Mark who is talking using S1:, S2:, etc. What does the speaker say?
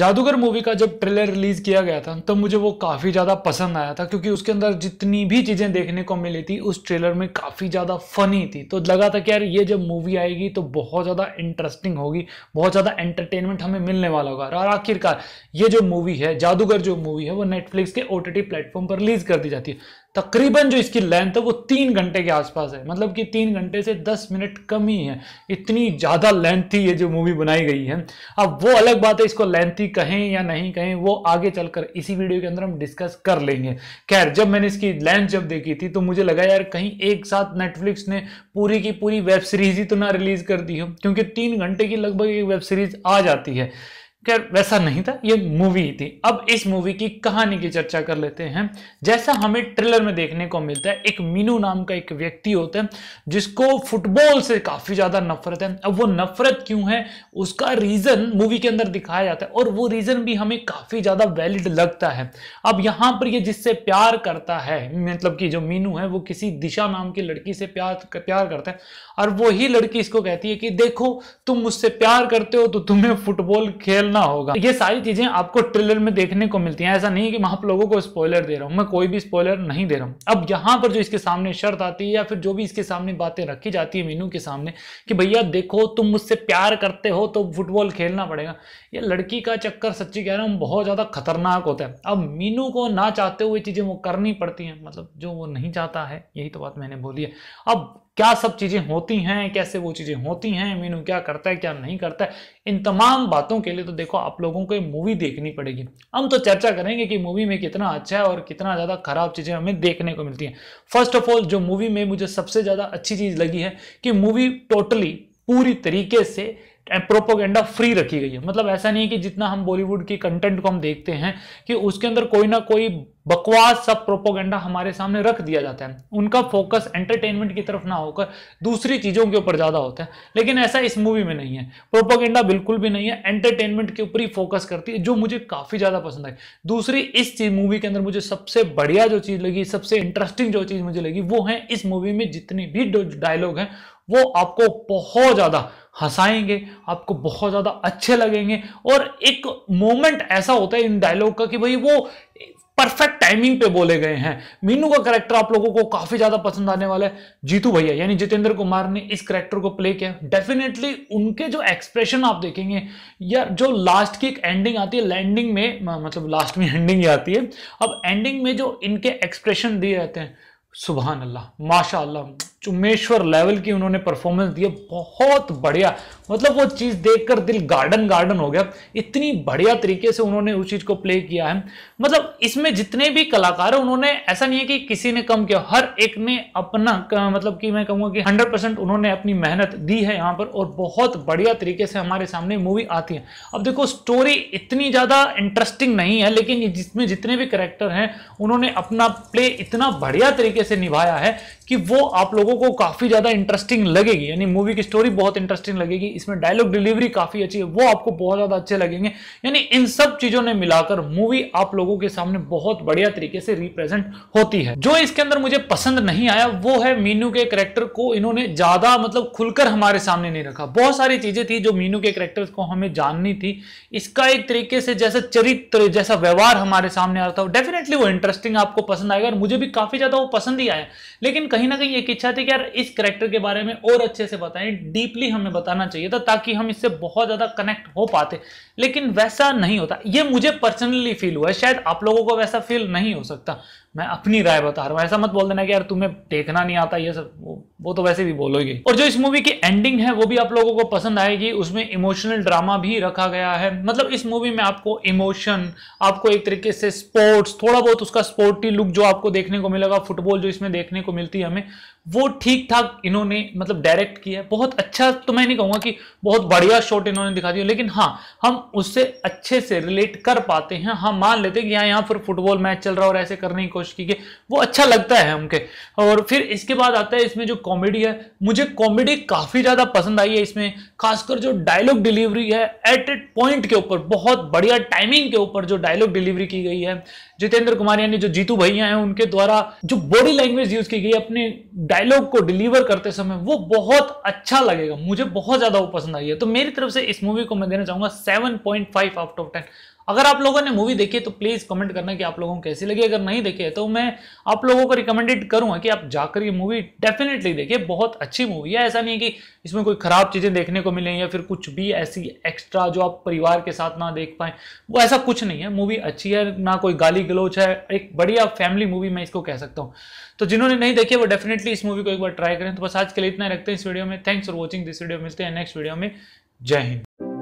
S1: जादूगर मूवी का जब ट्रेलर रिलीज किया गया था तो मुझे वो काफ़ी ज़्यादा पसंद आया था क्योंकि उसके अंदर जितनी भी चीज़ें देखने को मिली थी उस ट्रेलर में काफ़ी ज़्यादा फनी थी तो लगा था कि यार ये जब मूवी आएगी तो बहुत ज़्यादा इंटरेस्टिंग होगी बहुत ज़्यादा एंटरटेनमेंट हमें मिलने वाला होगा और आखिरकार ये जो मूवी है जादूगर जो मूवी है वो नेटफ्लिक्स के ओ टी प्लेटफॉर्म पर रिलीज़ कर दी जाती है तकरीबन जो इसकी लेंथ है वो तीन घंटे के आसपास है मतलब कि तीन घंटे से दस मिनट कम ही है इतनी ज़्यादा लेंथी ये जो मूवी बनाई गई है अब वो अलग बात है इसको लेंथी कहें या नहीं कहें वो आगे चलकर इसी वीडियो के अंदर हम डिस्कस कर लेंगे खैर जब मैंने इसकी लेंथ जब देखी थी तो मुझे लगा यार कहीं एक साथ नेटफ्लिक्स ने पूरी की पूरी वेब सीरीज ही तो ना रिलीज़ कर दी हो क्योंकि तीन घंटे की लगभग एक वेब सीरीज आ जाती है खैर वैसा नहीं था ये मूवी थी अब इस मूवी की कहानी की चर्चा कर लेते हैं जैसा हमें ट्रेलर में देखने को मिलता है एक मीनू नाम का एक व्यक्ति होता है जिसको फुटबॉल से काफ़ी ज़्यादा नफरत है अब वो नफरत क्यों है उसका रीज़न मूवी के अंदर दिखाया जाता है और वो रीज़न भी हमें काफ़ी ज़्यादा वैलिड लगता है अब यहाँ पर ये जिससे प्यार करता है मतलब कि जो मीनू है वो किसी दिशा नाम की लड़की से प्यार प्यार करता है और वही लड़की इसको कहती है कि देखो तुम मुझसे प्यार करते हो तो तुम्हें फुटबॉल खेल करना होगा ये सारी चीजें आपको ट्रेलर में देखने को मिलती हैं ऐसा नहीं कि मैं आप लोगों को स्पॉयलर दे रहा हूं मैं कोई भी स्पॉयलर नहीं दे रहा हूं अब यहाँ पर जो इसके सामने शर्त आती है या फिर जो भी इसके सामने बातें रखी जाती है मीनू के सामने कि भैया देखो तुम मुझसे प्यार करते हो तो फुटबॉल खेलना पड़ेगा ये लड़की का चक्कर सच्ची कह रहा हूँ बहुत ज़्यादा खतरनाक होता है अब मीनू को ना चाहते हुए चीज़ें वो करनी पड़ती हैं मतलब जो वो नहीं चाहता है यही तो बात मैंने बोली है अब क्या सब चीज़ें होती हैं कैसे वो चीज़ें होती हैं मीनू क्या करता है क्या नहीं करता है इन तमाम बातों के लिए तो देखो आप लोगों को मूवी देखनी पड़ेगी हम तो चर्चा करेंगे कि मूवी में कितना अच्छा है और कितना ज़्यादा खराब चीज़ें हमें देखने को मिलती हैं फर्स्ट ऑफ ऑल जो मूवी में मुझे सबसे ज़्यादा अच्छी चीज़ लगी है कि मूवी टोटली पूरी तरीके से प्रोपोगेंडा फ्री रखी गई है मतलब ऐसा नहीं है कि जितना हम बॉलीवुड की कंटेंट को हम देखते हैं कि उसके अंदर कोई ना कोई बकवास सब प्रोपोगेंडा हमारे सामने रख दिया जाता है उनका फोकस एंटरटेनमेंट की तरफ ना होकर दूसरी चीज़ों के ऊपर ज़्यादा होता है लेकिन ऐसा इस मूवी में नहीं है प्रोपोगेंडा बिल्कुल भी नहीं है एंटरटेनमेंट के ऊपर ही फोकस करती है जो मुझे काफ़ी ज़्यादा पसंद आई दूसरी इस चीज़ मूवी के अंदर मुझे सबसे बढ़िया जो चीज़ लगी सबसे इंटरेस्टिंग जो चीज़ मुझे लगी वो है इस मूवी में जितनी भी डायलॉग हैं वो आपको बहुत ज़्यादा हंसाएंगे आपको बहुत ज़्यादा अच्छे लगेंगे और एक मोमेंट ऐसा होता है इन डायलॉग का कि भाई वो परफेक्ट टाइमिंग पे बोले गए हैं मीनू का करेक्टर आप लोगों को काफी ज्यादा पसंद आने वाला है जीतू भैया यानी जितेंद्र कुमार ने इस करेक्टर को प्ले किया डेफिनेटली उनके जो एक्सप्रेशन आप देखेंगे या जो लास्ट की एक एंडिंग आती है लैंडिंग में मतलब लास्ट में एंडिंग आती है अब एंडिंग में जो इनके एक्सप्रेशन दिए रहते हैं सुबहान अल्लाह माशा अल्लाह चुमेश्वर लेवल की उन्होंने परफॉर्मेंस दी है बहुत बढ़िया मतलब वो चीज़ देखकर दिल गार्डन गार्डन हो गया इतनी बढ़िया तरीके से उन्होंने उस चीज़ को प्ले किया है मतलब इसमें जितने भी कलाकार हैं उन्होंने ऐसा नहीं है कि किसी ने कम किया हर एक ने अपना मतलब कि मैं कहूँगा कि हंड्रेड परसेंट उन्होंने अपनी मेहनत दी है यहाँ पर और बहुत बढ़िया तरीके से हमारे सामने मूवी आती है अब देखो स्टोरी इतनी ज़्यादा इंटरेस्टिंग नहीं है लेकिन जिसमें जितने भी करेक्टर हैं उन्होंने अपना प्ले इतना बढ़िया तरीके से निभाया है कि वो आप लोगों को काफी ज्यादा इंटरेस्टिंग लगेगी यानी मूवी की स्टोरी बहुत इंटरेस्टिंग लगेगी इसमें डायलॉग डिलीवरी काफी अच्छी है वो आपको बहुत ज्यादा अच्छे लगेंगे यानी इन सब चीजों ने मिलाकर मूवी आप लोगों के सामने बहुत बढ़िया तरीके से रिप्रेजेंट होती है जो इसके अंदर मुझे पसंद नहीं आया वो है मीनू के करेक्टर को इन्होंने ज्यादा मतलब खुलकर हमारे सामने नहीं रखा बहुत सारी चीजें थी जो मीनू के करेक्टर को हमें जाननी थी इसका एक तरीके से जैसा चरित्र जैसा व्यवहार हमारे सामने आता हो डेफिनेटली वो इंटरेस्टिंग आपको पसंद आएगा और मुझे भी काफी ज्यादा वो पसंद पसंद ही आया लेकिन कहीं ना कहीं एक इच्छा थी कि यार इस करेक्टर के बारे में और अच्छे से बताएं डीपली हमें बताना चाहिए था ताकि हम इससे बहुत ज़्यादा कनेक्ट हो पाते लेकिन वैसा नहीं होता ये मुझे पर्सनली फील हुआ है शायद आप लोगों को वैसा फील नहीं हो सकता मैं अपनी राय बता रहा हूँ ऐसा मत बोल देना कि यार तुम्हें देखना नहीं आता ये सब वो, वो तो वैसे भी बोलोगे और जो इस मूवी की एंडिंग है वो भी आप लोगों को पसंद आएगी उसमें इमोशनल ड्रामा भी रखा गया है मतलब इस मूवी में आपको इमोशन आपको एक तरीके से स्पोर्ट्स थोड़ा बहुत उसका स्पोर्टी लुक जो आपको देखने को मिलेगा फुटबॉल जो इसमें देखने को मिलती है हमें वो ठीक ठाक इन्होंने मतलब डायरेक्ट किया है बहुत अच्छा तो मैं नहीं कहूँगा कि बहुत बढ़िया शॉट इन्होंने दिखा दिया लेकिन हाँ हम उससे अच्छे से रिलेट कर पाते हैं हम मान लेते हैं कि यहाँ यहाँ पर फुटबॉल मैच चल रहा है और ऐसे करने की कोशिश की गई वो अच्छा लगता है हमके और फिर इसके बाद आता है इसमें जो कॉमेडी है मुझे कॉमेडी काफ़ी ज़्यादा पसंद आई है इसमें खासकर जो डायलॉग डिलीवरी है एट एट पॉइंट के ऊपर बहुत बढ़िया टाइमिंग के ऊपर जो डायलॉग डिलीवरी की गई है जितेंद्र कुमार यानी जो जीतू भैया हैं उनके द्वारा जो बॉडी लैंग्वेज यूज की गई अपने डायलॉग को डिलीवर करते समय वो बहुत अच्छा लगेगा मुझे बहुत ज्यादा वो पसंद आई है तो मेरी तरफ से इस मूवी को मैं देना चाहूंगा seven point five out of ten अगर आप लोगों ने मूवी देखी तो प्लीज़ कमेंट करना कि आप लोगों को कैसी लगी अगर नहीं देखी है तो मैं आप लोगों को रिकमेंडेड करूंगा कि आप जाकर ये मूवी डेफिनेटली देखिए बहुत अच्छी मूवी है ऐसा नहीं है कि इसमें कोई ख़राब चीज़ें देखने को मिले या फिर कुछ भी ऐसी एक्स्ट्रा जो आप परिवार के साथ ना देख पाएँ वो ऐसा कुछ नहीं है मूवी अच्छी है ना कोई गाली गलोच है एक बढ़िया फैमिली मूवी मैं इसको कह सकता हूँ तो जिन्होंने नहीं देखी वो डेफिनेटली इस मूवी को एक बार ट्राई करें तो बस आज के लिए इतना रखते हैं इस वीडियो में thanks for watching this video मिलते हैं नेक्स्ट वीडियो में जय हिंद